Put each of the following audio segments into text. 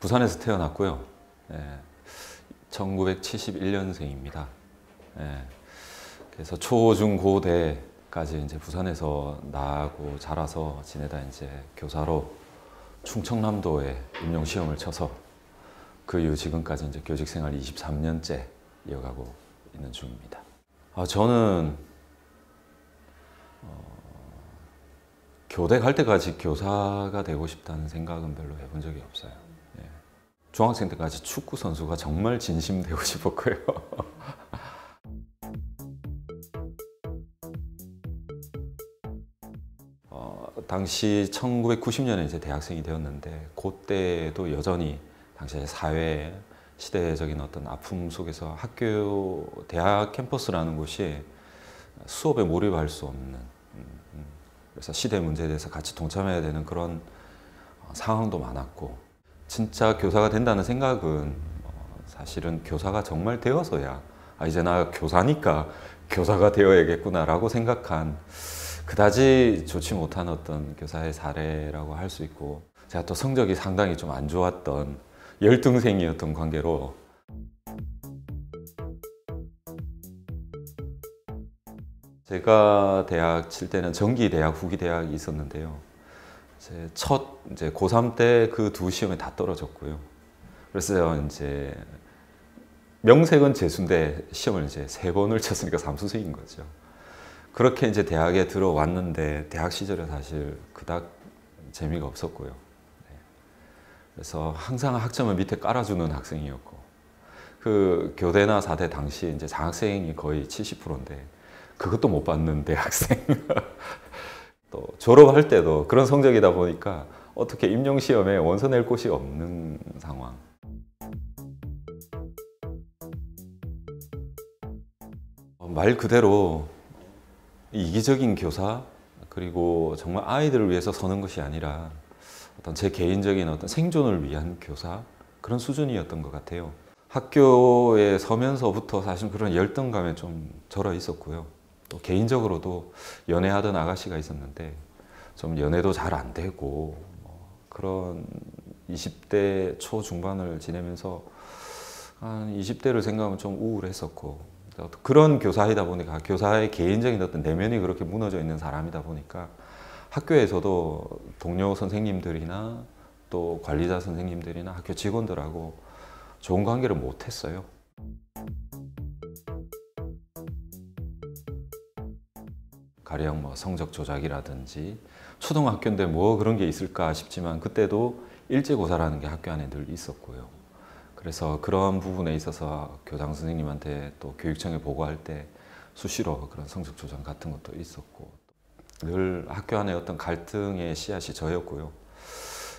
부산에서 태어났고요. 예, 1971년생입니다. 예, 그래서 초, 중, 고, 대까지 이제 부산에서 나고 자라서 지내다 이제 교사로 충청남도에 임용시험을 쳐서 그 이후 지금까지 이제 교직 생활 23년째 이어가고 있는 중입니다. 아, 저는 어, 교대 갈 때까지 교사가 되고 싶다는 생각은 별로 해본 적이 없어요. 중학생 때까지 축구 선수가 정말 진심 되고 싶었고요. 어, 당시 1990년에 이제 대학생이 되었는데 그때도 여전히 당시의 사회 시대적인 어떤 아픔 속에서 학교 대학 캠퍼스라는 곳이 수업에 몰입할 수 없는 음, 음. 그래서 시대 문제에 대해서 같이 동참해야 되는 그런 어, 상황도 많았고 진짜 교사가 된다는 생각은 어, 사실은 교사가 정말 되어서야 아, 이제 나 교사니까 교사가 되어야겠구나라고 생각한 그다지 좋지 못한 어떤 교사의 사례라고 할 수 있고 제가 또 성적이 상당히 좀 안 좋았던 열등생이었던 관계로 제가 대학 칠 때는 정기 대학, 후기 대학이 있었는데요. 제첫 이제 고3 때 그 두 시험에 다 떨어졌고요. 그래서 이제 명색은 재수인데 시험을 이제 세 번을 쳤으니까 삼수생인 거죠. 그렇게 이제 대학에 들어왔는데 대학 시절에 사실 그닥 재미가 없었고요. 네. 그래서 항상 학점을 밑에 깔아주는 학생이었고 그 교대나 사대 당시 이제 장학생이 거의 70%인데 그것도 못 받는 대학생 또 졸업할 때도 그런 성적이다 보니까 어떻게 임용시험에 원서 낼 곳이 없는 상황 어, 말 그대로 이기적인 교사 그리고 정말 아이들을 위해서 서는 것이 아니라 어떤 제 개인적인 어떤 생존을 위한 교사 그런 수준이었던 것 같아요. 학교에 서면서부터 사실 그런 열등감에 좀 절어 있었고요. 또 개인적으로도 연애하던 아가씨가 있었는데 좀 연애도 잘 안 되고 뭐 그런 20대 초 중반을 지내면서 한 20대를 생각하면 좀 우울했었고 그런 교사이다 보니까 교사의 개인적인 어떤 내면이 그렇게 무너져 있는 사람이다 보니까 학교에서도 동료 선생님들이나 또 관리자 선생님들이나 학교 직원들하고 좋은 관계를 못했어요. 가령 뭐 성적 조작이라든지 초등학교인데 뭐 그런 게 있을까 싶지만 그때도 일제고사라는 게 학교 안에 늘 있었고요. 그래서 그러 부분에 있어서 교장 선생님한테 또 교육청에 보고할 때 수시로 그런 성적 조장 같은 것도 있었고 늘 학교 안에 어떤 갈등의 씨앗이 저였고요.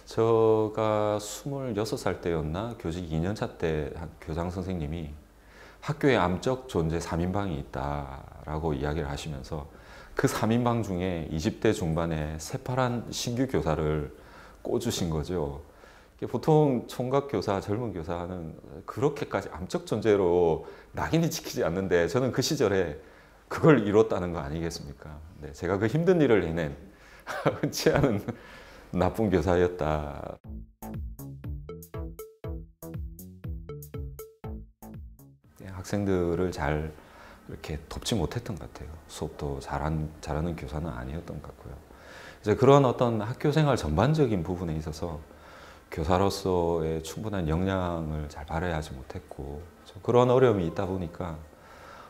제가 26살 때였나 교직 2년차 때 교장 선생님이 학교에 암적 존재 3인방이 있다라고 이야기를 하시면서 그 3인방 중에 20대 중반에 새파란 신규 교사를 꽂으신 거죠. 보통 총각 교사, 젊은 교사는 그렇게까지 암적 존재로 낙인이 찍히지 않는데 저는 그 시절에 그걸 이뤘다는 거 아니겠습니까? 네, 제가 그 힘든 일을 해낸 흔치 않은 나쁜 교사였다. 네, 학생들을 잘 이렇게 돕지 못했던 것 같아요. 수업도 잘한, 잘하는 교사는 아니었던 것 같고요. 이제 그런 어떤 학교 생활 전반적인 부분에 있어서 교사로서의 충분한 역량을 잘 발휘하지 못했고 그런 어려움이 있다 보니까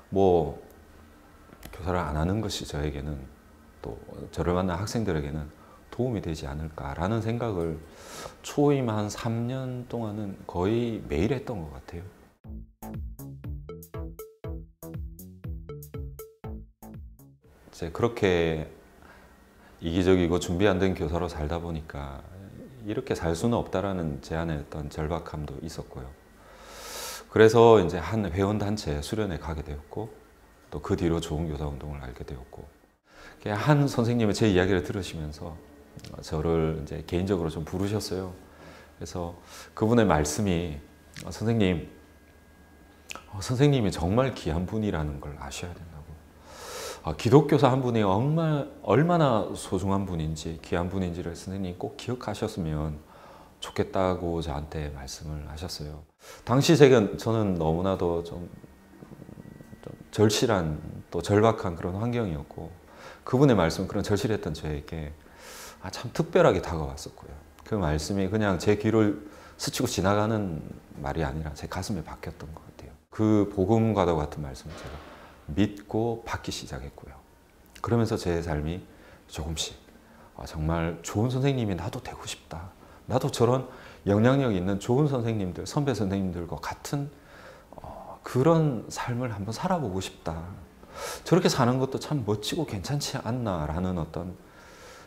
뭐 교사를 안 하는 것이 저에게는 또 저를 만난 학생들에게는 도움이 되지 않을까라는 생각을 초임 한 3년 동안은 거의 매일 했던 것 같아요. 글쎄 그렇게 이기적이고 준비 안 된 교사로 살다 보니까 이렇게 살 수는 없다라는 제안의 어떤 절박함도 있었고요. 그래서 이제 한 회원단체 수련회 가게 되었고 또 그 뒤로 좋은 교사 운동을 알게 되었고 한 선생님의 제 이야기를 들으시면서 저를 이제 개인적으로 좀 부르셨어요. 그래서 그분의 말씀이 선생님 어, 선생님이 정말 귀한 분이라는 걸 아셔야 된다고 아, 기독교사 한 분이 얼마, 얼마나 소중한 분인지 귀한 분인지를 스님이 꼭 기억하셨으면 좋겠다고 저한테 말씀을 하셨어요. 당시 제가 저는 너무나도 좀, 좀 절실한 또 절박한 그런 환경이었고 그분의 말씀 그런 절실했던 저에게 아, 참 특별하게 다가왔었고요. 그 말씀이 그냥 제 귀를 스치고 지나가는 말이 아니라 제 가슴에 박혔던 것 같아요. 그 복음과도 같은 말씀을 제가 믿고 받기 시작했고요. 그러면서 제 삶이 조금씩 아, 정말 좋은 선생님이 나도 되고 싶다. 나도 저런 영향력 있는 좋은 선생님들, 선배 선생님들과 같은 어, 그런 삶을 한번 살아보고 싶다. 저렇게 사는 것도 참 멋지고 괜찮지 않나라는 어떤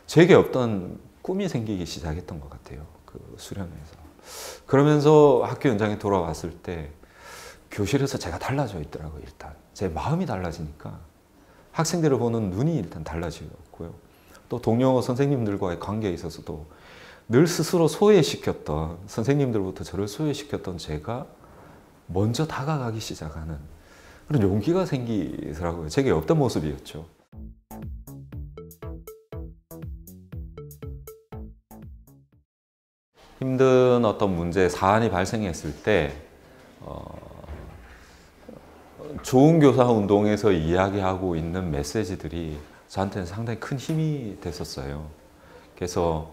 제게 없던 꿈이 생기기 시작했던 것 같아요. 그 수련회에서. 그러면서 학교 연장에 돌아왔을 때 교실에서 제가 달라져 있더라고요, 일단. 제 마음이 달라지니까 학생들을 보는 눈이 일단 달라지고요. 또 동료 선생님들과의 관계에 있어서도 늘 스스로 소외시켰던 선생님들부터 저를 소외시켰던 제가 먼저 다가가기 시작하는 그런 용기가 생기더라고요. 제게 없던 모습이었죠. 힘든 어떤 문제 사안이 발생했을 때 좋은 교사 운동에서 이야기하고 있는 메시지들이 저한테는 상당히 큰 힘이 됐었어요. 그래서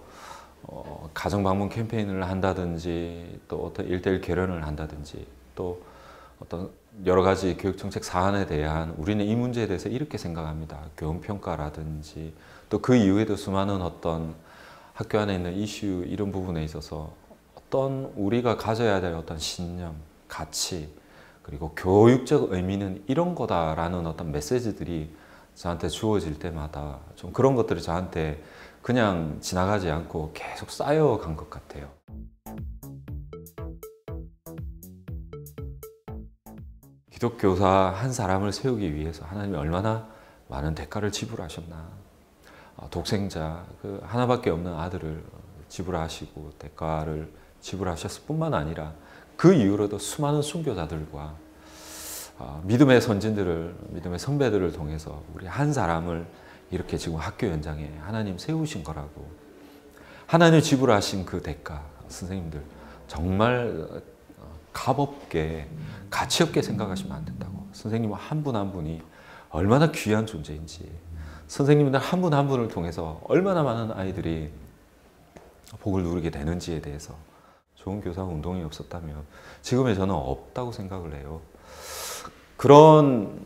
어, 가정 방문 캠페인을 한다든지 또 어떤 일대일 개련을 한다든지 또 어떤 여러 가지 교육 정책 사안에 대한 우리는 이 문제에 대해서 이렇게 생각합니다. 교원 평가라든지 또 그 이후에도 수많은 어떤 학교 안에 있는 이슈 이런 부분에 있어서 어떤 우리가 가져야 될 어떤 신념, 가치 그리고 교육적 의미는 이런 거다라는 어떤 메시지들이 저한테 주어질 때마다 좀 그런 것들이 저한테 그냥 지나가지 않고 계속 쌓여간 것 같아요. 기독교사 한 사람을 세우기 위해서 하나님이 얼마나 많은 대가를 지불하셨나. 어, 독생자, 그 하나밖에 없는 아들을 지불하시고 대가를 지불하셨을 뿐만 아니라 그 이후로도 수많은 순교자들과 어, 믿음의 선진들을, 믿음의 선배들을 통해서 우리 한 사람을 이렇게 지금 학교 연장에 하나님 세우신 거라고 하나님 지불하신 그 대가 선생님들 정말 어, 값없게 가치없게 생각하시면 안 된다고 선생님 한 분 한 분이 얼마나 귀한 존재인지 선생님들 한 분 한 분을 통해서 얼마나 많은 아이들이 복을 누리게 되는지에 대해서 좋은 교사와 운동이 없었다면 지금의 저는 없다고 생각을 해요. 그런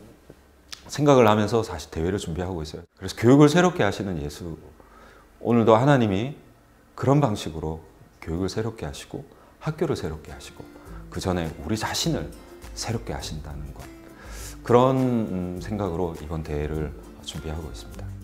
생각을 하면서 사실 대회를 준비하고 있어요. 그래서 교육을 새롭게 하시는 예수 오늘도 하나님이 그런 방식으로 교육을 새롭게 하시고 학교를 새롭게 하시고 그 전에 우리 자신을 새롭게 하신다는 것 그런 음, 생각으로 이번 대회를 준비하고 있습니다.